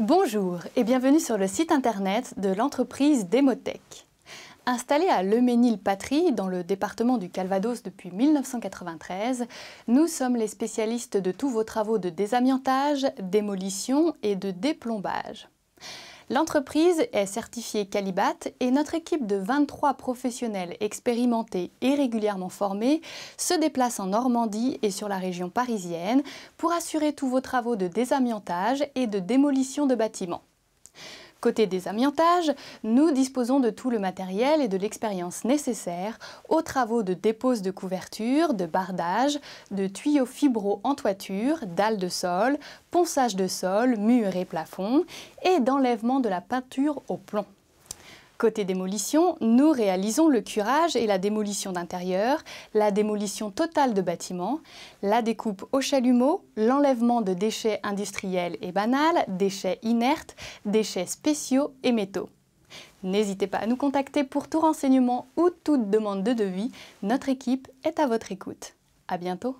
Bonjour et bienvenue sur le site internet de l'entreprise Demotech. Installée à Leménil-Patrie, dans le département du Calvados depuis 1993, nous sommes les spécialistes de tous vos travaux de désamiantage, démolition et de déplombage. L'entreprise est certifiée Calibat et notre équipe de 23 professionnels expérimentés et régulièrement formés se déplace en Normandie et sur la région parisienne pour assurer tous vos travaux de désamiantage et de démolition de bâtiments. Côté des amiantages, nous disposons de tout le matériel et de l'expérience nécessaire aux travaux de dépose de couverture, de bardage, de tuyaux fibro en toiture, dalles de sol, ponçage de sol, murs et plafonds, et d'enlèvement de la peinture au plomb. Côté démolition, nous réalisons le curage et la démolition d'intérieur, la démolition totale de bâtiments, la découpe au chalumeau, l'enlèvement de déchets industriels et banals, déchets inertes, déchets spéciaux et métaux. N'hésitez pas à nous contacter pour tout renseignement ou toute demande de devis, notre équipe est à votre écoute. À bientôt